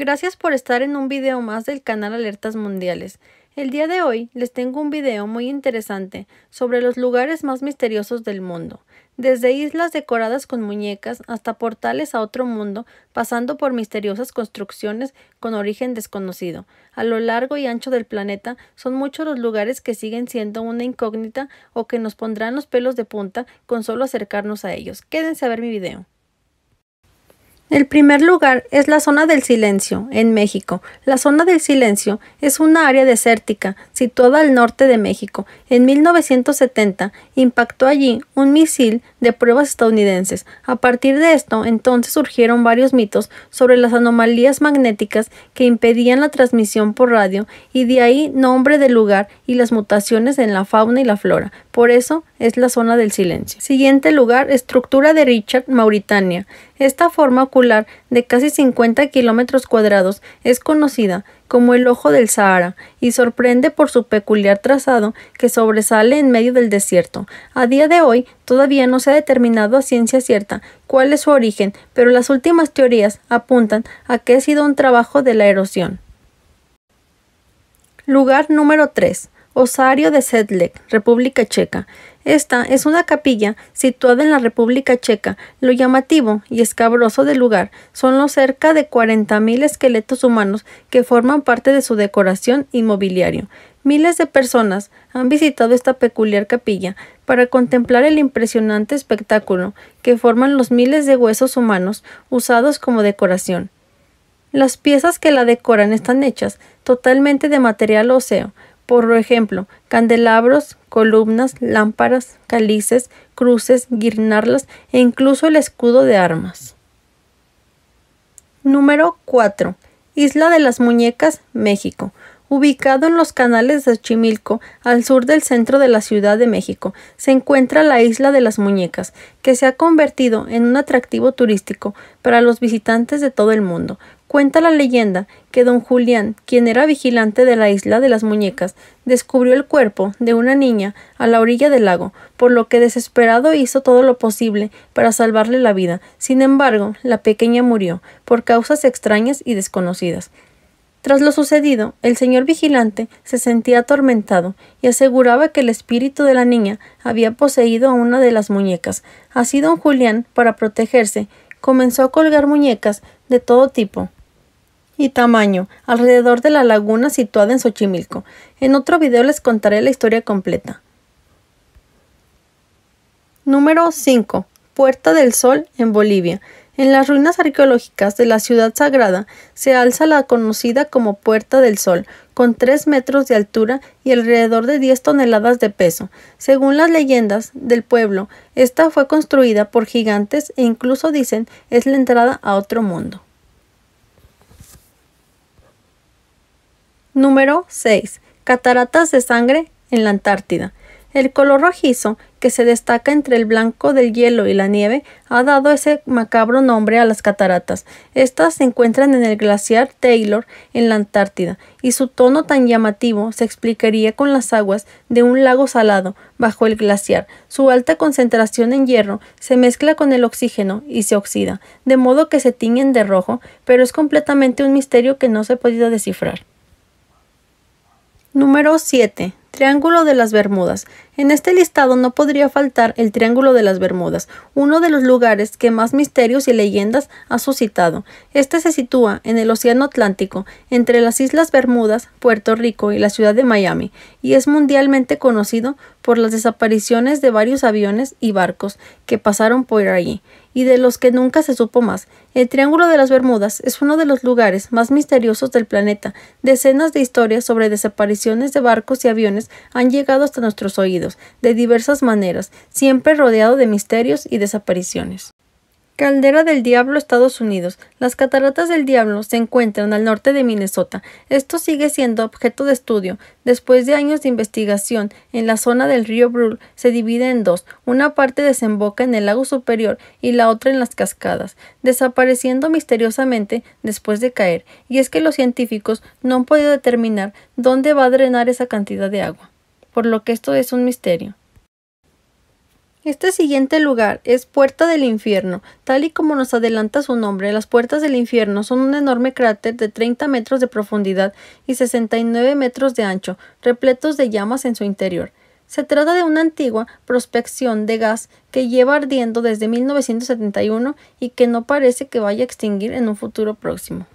Gracias por estar en un video más del canal Alertas Mundiales. El día de hoy les tengo un video muy interesante sobre los lugares más misteriosos del mundo, desde islas decoradas con muñecas hasta portales a otro mundo, pasando por misteriosas construcciones con origen desconocido. A lo largo y ancho del planeta son muchos los lugares que siguen siendo una incógnita o que nos pondrán los pelos de punta con solo acercarnos a ellos. Quédense a ver mi video. El primer lugar es la zona del silencio, en México. La zona del silencio es una área desértica situada al norte de México. En 1970 impactó allí un misil de pruebas estadounidenses. A partir de esto, entonces surgieron varios mitos sobre las anomalías magnéticas que impedían la transmisión por radio y de ahí nombre del lugar y las mutaciones en la fauna y la flora. Por eso, es la zona del silencio. Siguiente lugar, estructura de Richard, Mauritania. Esta forma ocular de casi 50 kilómetros cuadrados es conocida como el ojo del Sahara y sorprende por su peculiar trazado que sobresale en medio del desierto. A día de hoy todavía no se ha determinado a ciencia cierta cuál es su origen, pero las últimas teorías apuntan a que ha sido un trabajo de la erosión. Lugar número 3. Osario de Sedlec, República Checa. Esta es una capilla situada en la República Checa. Lo llamativo y escabroso del lugar son los cerca de 40.000 esqueletos humanos que forman parte de su decoración inmobiliario. Miles de personas han visitado esta peculiar capilla para contemplar el impresionante espectáculo que forman los miles de huesos humanos usados como decoración. Las piezas que la decoran están hechas totalmente de material óseo, por ejemplo, candelabros, columnas, lámparas, calices, cruces, guirnarlas e incluso el escudo de armas. Número 4. Isla de las Muñecas, México. Ubicado en los canales de Xochimilco, al sur del centro de la Ciudad de México, se encuentra la isla de las muñecas, que se ha convertido en un atractivo turístico para los visitantes de todo el mundo. Cuenta la leyenda que don Julián, quien era vigilante de la isla de las muñecas, descubrió el cuerpo de una niña a la orilla del lago, por lo que desesperado hizo todo lo posible para salvarle la vida. Sin embargo, la pequeña murió por causas extrañas y desconocidas. Tras lo sucedido, el señor vigilante se sentía atormentado y aseguraba que el espíritu de la niña había poseído a una de las muñecas. Así don Julián, para protegerse, comenzó a colgar muñecas de todo tipo y tamaño alrededor de la laguna situada en Xochimilco. En otro video les contaré la historia completa. Número 5. Puerta del Sol en Bolivia. En las ruinas arqueológicas de la ciudad sagrada se alza la conocida como Puerta del Sol, con 3 metros de altura y alrededor de 10 toneladas de peso. Según las leyendas del pueblo, esta fue construida por gigantes e incluso dicen es la entrada a otro mundo. Número 6. Cataratas de sangre en la Antártida. El color rojizo, que se destaca entre el blanco del hielo y la nieve, ha dado ese macabro nombre a las cataratas. Estas se encuentran en el glaciar Taylor, en la Antártida, y su tono tan llamativo se explicaría con las aguas de un lago salado bajo el glaciar. Su alta concentración en hierro se mezcla con el oxígeno y se oxida, de modo que se tiñen de rojo, pero es completamente un misterio que no se ha podido descifrar. Número 7. Triángulo de las Bermudas. En este listado no podría faltar el Triángulo de las Bermudas, uno de los lugares que más misterios y leyendas ha suscitado. Este se sitúa en el Océano Atlántico, entre las Islas Bermudas, Puerto Rico y la ciudad de Miami, y es mundialmente conocido por las desapariciones de varios aviones y barcos que pasaron por allí, y de los que nunca se supo más. El Triángulo de las Bermudas es uno de los lugares más misteriosos del planeta. Decenas de historias sobre desapariciones de barcos y aviones han llegado hasta nuestros oídos de diversas maneras, siempre rodeado de misterios y desapariciones. Caldera del Diablo, Estados Unidos. Las cataratas del Diablo se encuentran al norte de Minnesota. Esto sigue siendo objeto de estudio. Después de años de investigación, en la zona del río Brule se divide en dos. Una parte desemboca en el lago superior y la otra en las cascadas, desapareciendo misteriosamente después de caer. Y es que los científicos no han podido determinar dónde va a drenar esa cantidad de agua, por lo que esto es un misterio. Este siguiente lugar es Puerta del Infierno. Tal y como nos adelanta su nombre, las puertas del infierno son un enorme cráter de 30 metros de profundidad y 69 metros de ancho, repletos de llamas en su interior. Se trata de una antigua prospección de gas que lleva ardiendo desde 1971 y que no parece que vaya a extinguir en un futuro próximo.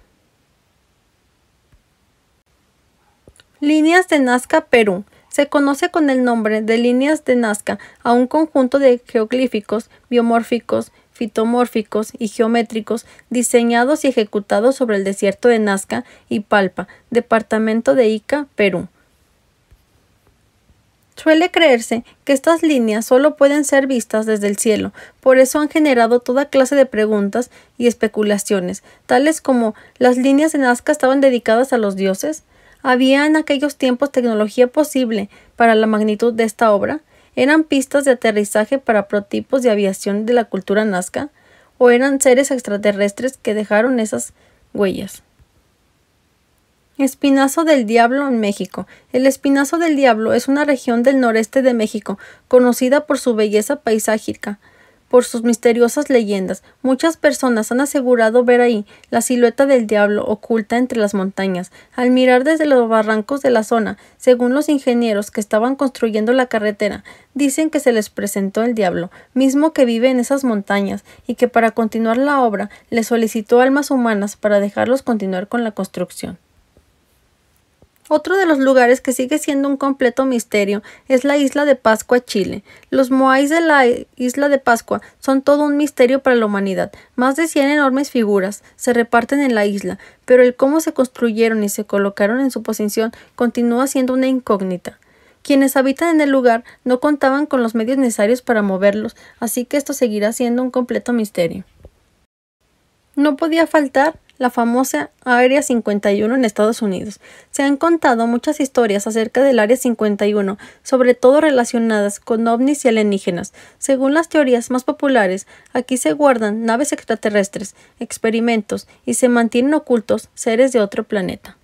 Líneas de Nazca, Perú. Se conoce con el nombre de líneas de Nazca a un conjunto de geoglíficos, biomórficos, fitomórficos y geométricos diseñados y ejecutados sobre el desierto de Nazca y Palpa, departamento de Ica, Perú. Suele creerse que estas líneas solo pueden ser vistas desde el cielo, por eso han generado toda clase de preguntas y especulaciones, tales como ¿las líneas de Nazca estaban dedicadas a los dioses? Había en aquellos tiempos tecnología posible para la magnitud de esta obra. ¿Eran pistas de aterrizaje para prototipos de aviación de la cultura nazca? ¿O eran seres extraterrestres que dejaron esas huellas? Espinazo del Diablo en México. El Espinazo del Diablo es una región del noreste de México, conocida por su belleza paisajística por sus misteriosas leyendas. Muchas personas han asegurado ver ahí la silueta del diablo oculta entre las montañas, al mirar desde los barrancos de la zona, según los ingenieros que estaban construyendo la carretera, dicen que se les presentó el diablo, mismo que vive en esas montañas, y que para continuar la obra le solicitó almas humanas para dejarlos continuar con la construcción. Otro de los lugares que sigue siendo un completo misterio es la isla de Pascua, Chile. Los moais de la isla de Pascua son todo un misterio para la humanidad. Más de 100 enormes figuras se reparten en la isla, pero el cómo se construyeron y se colocaron en su posición continúa siendo una incógnita. Quienes habitan en el lugar no contaban con los medios necesarios para moverlos, así que esto seguirá siendo un completo misterio. No podía faltar la famosa Área 51 en Estados Unidos. Se han contado muchas historias acerca del Área 51, sobre todo relacionadas con ovnis y alienígenas. Según las teorías más populares, aquí se guardan naves extraterrestres, experimentos y se mantienen ocultos seres de otro planeta.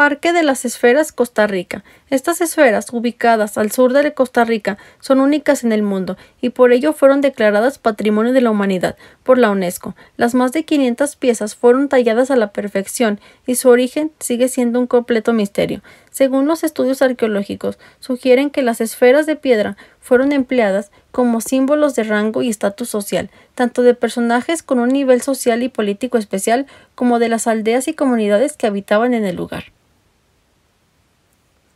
Parque de las Esferas Costa Rica. Estas esferas, ubicadas al sur de Costa Rica, son únicas en el mundo y por ello fueron declaradas Patrimonio de la Humanidad por la UNESCO. Las más de 500 piezas fueron talladas a la perfección y su origen sigue siendo un completo misterio. Según los estudios arqueológicos, sugieren que las esferas de piedra fueron empleadas como símbolos de rango y estatus social, tanto de personajes con un nivel social y político especial como de las aldeas y comunidades que habitaban en el lugar.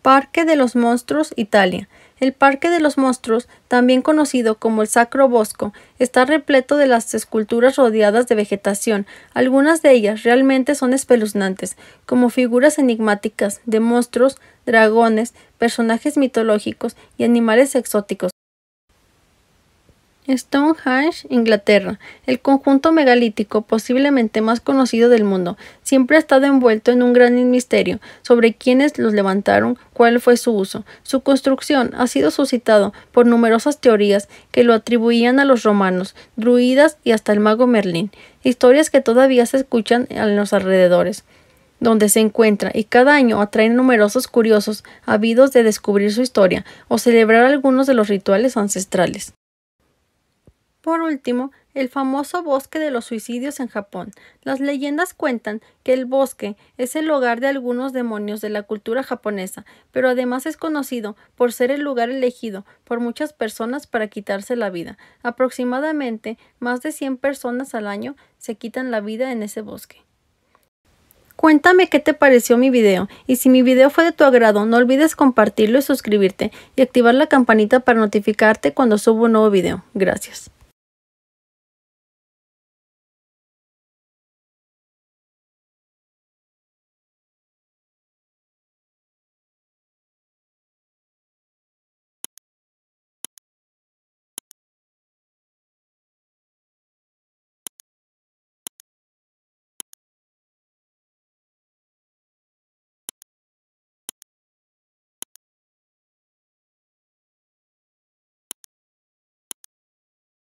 Parque de los Monstruos, Italia. El Parque de los Monstruos, también conocido como el Sacro Bosco, está repleto de las esculturas rodeadas de vegetación. Algunas de ellas realmente son espeluznantes, como figuras enigmáticas de monstruos, dragones, personajes mitológicos y animales exóticos. Stonehenge, Inglaterra. El conjunto megalítico posiblemente más conocido del mundo siempre ha estado envuelto en un gran misterio sobre quiénes los levantaron, cuál fue su uso. Su construcción ha sido suscitado por numerosas teorías que lo atribuían a los romanos, druidas y hasta el mago Merlín, historias que todavía se escuchan en los alrededores donde se encuentra y cada año atraen numerosos curiosos habidos de descubrir su historia o celebrar algunos de los rituales ancestrales. Por último, el famoso bosque de los suicidios en Japón. Las leyendas cuentan que el bosque es el hogar de algunos demonios de la cultura japonesa, pero además es conocido por ser el lugar elegido por muchas personas para quitarse la vida. Aproximadamente más de 100 personas al año se quitan la vida en ese bosque. Cuéntame qué te pareció mi video y si mi video fue de tu agrado no olvides compartirlo y suscribirte y activar la campanita para notificarte cuando subo un nuevo video. Gracias.